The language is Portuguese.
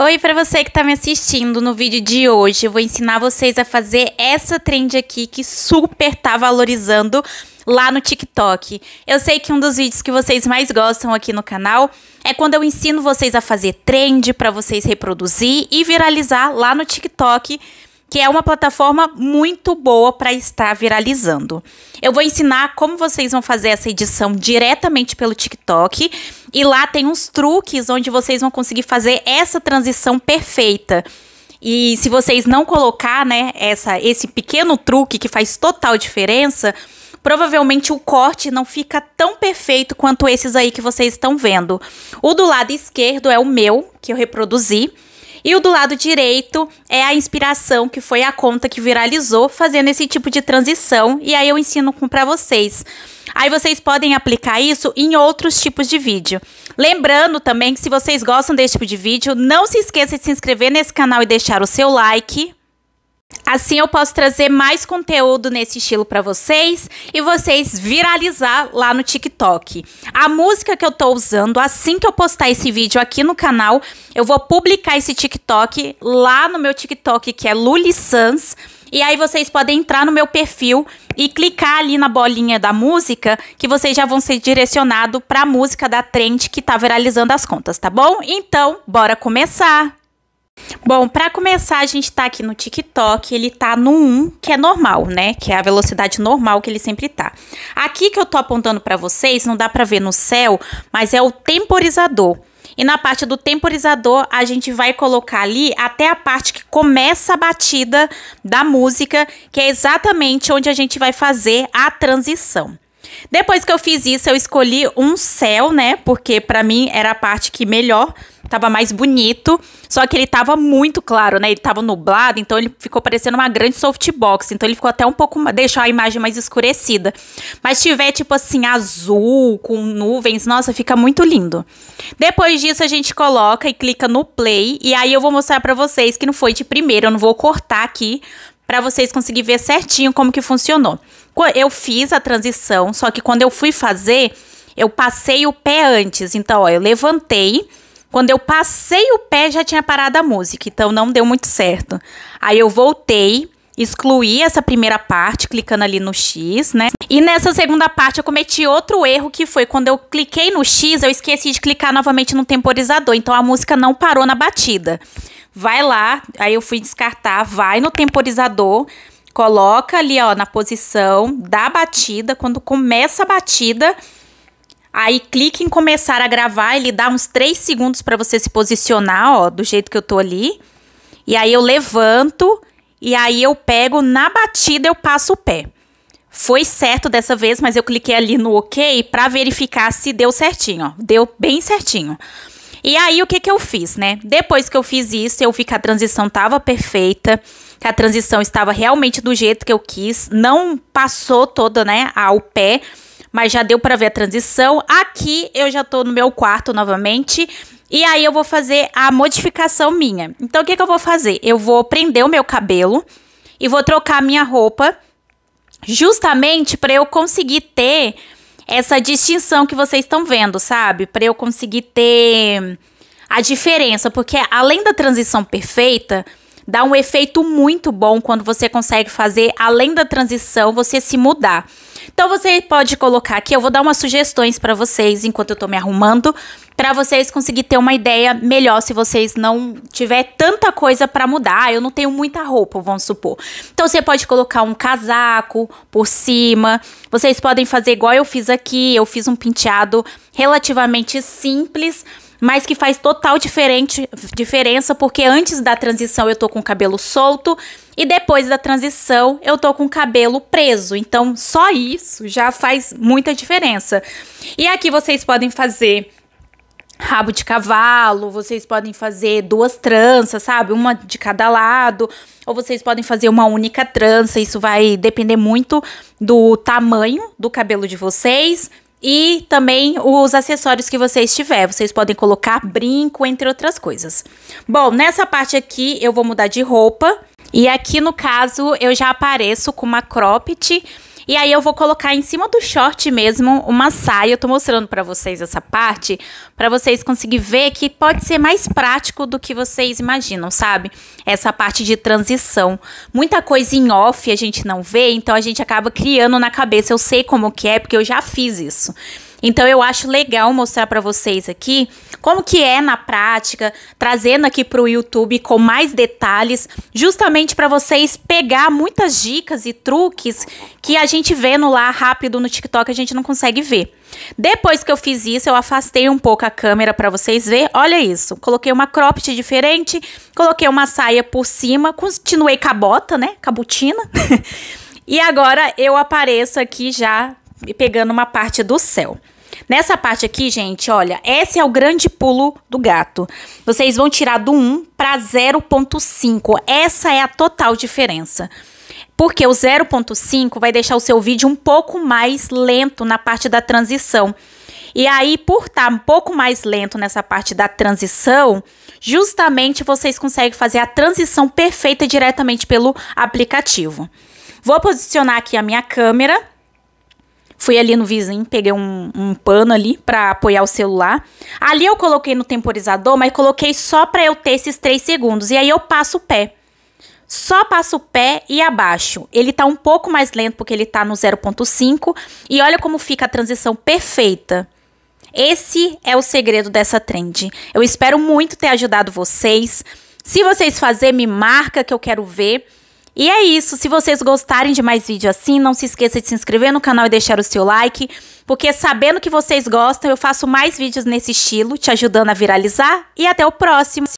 Oi para você que está me assistindo no vídeo de hoje, eu vou ensinar vocês a fazer essa trend aqui que super tá valorizando lá no TikTok. Eu sei que um dos vídeos que vocês mais gostam aqui no canal é quando eu ensino vocês a fazer trend para vocês reproduzir e viralizar lá no TikTok que é uma plataforma muito boa para estar viralizando. Eu vou ensinar como vocês vão fazer essa edição diretamente pelo TikTok e lá tem uns truques onde vocês vão conseguir fazer essa transição perfeita. E se vocês não colocar, né, essa esse pequeno truque que faz total diferença, provavelmente o corte não fica tão perfeito quanto esses aí que vocês estão vendo. O do lado esquerdo é o meu, que eu reproduzi. E o do lado direito é a inspiração, que foi a conta que viralizou fazendo esse tipo de transição. E aí eu ensino para vocês. Aí vocês podem aplicar isso em outros tipos de vídeo. Lembrando também que se vocês gostam desse tipo de vídeo, não se esqueça de se inscrever nesse canal e deixar o seu like. Assim eu posso trazer mais conteúdo nesse estilo para vocês e vocês viralizar lá no TikTok. A música que eu tô usando, assim que eu postar esse vídeo aqui no canal, eu vou publicar esse TikTok lá no meu TikTok que é Luli Sans. E aí vocês podem entrar no meu perfil e clicar ali na bolinha da música que vocês já vão ser direcionados para a música da trend que tá viralizando as contas, tá bom? Então, bora começar. Bom, para começar, a gente tá aqui no TikTok, ele tá no 1, que é normal, né? Que é a velocidade normal que ele sempre tá. Aqui que eu tô apontando para vocês, não dá para ver no céu, mas é o temporizador. E na parte do temporizador, a gente vai colocar ali até a parte que começa a batida da música, que é exatamente onde a gente vai fazer a transição. Depois que eu fiz isso, eu escolhi um céu, né? Porque para mim era a parte que melhor tava mais bonito, só que ele tava muito claro, né? Ele tava nublado, então ele ficou parecendo uma grande softbox, então ele ficou até um pouco, deixou a imagem mais escurecida. Mas tiver tipo assim azul com nuvens, nossa, fica muito lindo. Depois disso a gente coloca e clica no play e aí eu vou mostrar para vocês que não foi de primeira, eu não vou cortar aqui para vocês conseguirem ver certinho como que funcionou. Eu fiz a transição, só que quando eu fui fazer, eu passei o pé antes. Então, ó, eu levantei quando eu passei o pé, já tinha parado a música, então não deu muito certo. Aí eu voltei, excluí essa primeira parte, clicando ali no X, né? E nessa segunda parte eu cometi outro erro, que foi quando eu cliquei no X, eu esqueci de clicar novamente no temporizador, então a música não parou na batida. Vai lá, aí eu fui descartar, vai no temporizador, coloca ali, ó, na posição da batida, quando começa a batida Aí clique em começar a gravar, ele dá uns 3 segundos para você se posicionar, ó, do jeito que eu tô ali. E aí eu levanto e aí eu pego na batida eu passo o pé. Foi certo dessa vez, mas eu cliquei ali no OK para verificar se deu certinho, ó. Deu bem certinho. E aí o que que eu fiz, né? Depois que eu fiz isso, eu vi que a transição tava perfeita, que a transição estava realmente do jeito que eu quis, não passou toda, né, ao pé mas já deu para ver a transição. Aqui eu já tô no meu quarto novamente. E aí eu vou fazer a modificação minha. Então o que, que eu vou fazer? Eu vou prender o meu cabelo e vou trocar a minha roupa justamente para eu conseguir ter essa distinção que vocês estão vendo, sabe? Para eu conseguir ter a diferença, porque além da transição perfeita, dá um efeito muito bom quando você consegue fazer além da transição, você se mudar. Então você pode colocar aqui, eu vou dar umas sugestões para vocês enquanto eu tô me arrumando, para vocês conseguir ter uma ideia melhor se vocês não tiver tanta coisa para mudar. Eu não tenho muita roupa, vamos supor. Então você pode colocar um casaco por cima. Vocês podem fazer igual eu fiz aqui, eu fiz um penteado relativamente simples mas que faz total diferente, diferença, porque antes da transição eu tô com o cabelo solto e depois da transição eu tô com o cabelo preso. Então, só isso já faz muita diferença. E aqui vocês podem fazer rabo de cavalo, vocês podem fazer duas tranças, sabe? Uma de cada lado, ou vocês podem fazer uma única trança. Isso vai depender muito do tamanho do cabelo de vocês e também os acessórios que vocês tiver, vocês podem colocar brinco, entre outras coisas. Bom, nessa parte aqui eu vou mudar de roupa e aqui no caso eu já apareço com uma cropped e aí eu vou colocar em cima do short mesmo uma saia. Eu tô mostrando para vocês essa parte para vocês conseguirem ver que pode ser mais prático do que vocês imaginam, sabe? Essa parte de transição. Muita coisa em off a gente não vê, então a gente acaba criando na cabeça. Eu sei como que é porque eu já fiz isso. Então eu acho legal mostrar para vocês aqui como que é na prática, trazendo aqui para o YouTube com mais detalhes, justamente para vocês pegar muitas dicas e truques que a gente vendo lá rápido no TikTok a gente não consegue ver. Depois que eu fiz isso, eu afastei um pouco a câmera para vocês ver. Olha isso. Coloquei uma cropped diferente, coloquei uma saia por cima, continuei cabota, né? Cabutina. e agora eu apareço aqui já pegando uma parte do céu. Nessa parte aqui, gente, olha, esse é o grande pulo do gato. Vocês vão tirar do 1 para 0.5. Essa é a total diferença. Porque o 0.5 vai deixar o seu vídeo um pouco mais lento na parte da transição. E aí, por estar tá um pouco mais lento nessa parte da transição, justamente vocês conseguem fazer a transição perfeita diretamente pelo aplicativo. Vou posicionar aqui a minha câmera Fui ali no vizinho, peguei um, um pano ali para apoiar o celular. Ali eu coloquei no temporizador, mas coloquei só para eu ter esses três segundos. E aí eu passo o pé. Só passo o pé e abaixo. Ele tá um pouco mais lento porque ele tá no 0.5 e olha como fica a transição perfeita. Esse é o segredo dessa trend. Eu espero muito ter ajudado vocês. Se vocês fizerem me marca que eu quero ver. E é isso. Se vocês gostarem de mais vídeo assim, não se esqueça de se inscrever no canal e deixar o seu like, porque sabendo que vocês gostam, eu faço mais vídeos nesse estilo, te ajudando a viralizar. E até o próximo.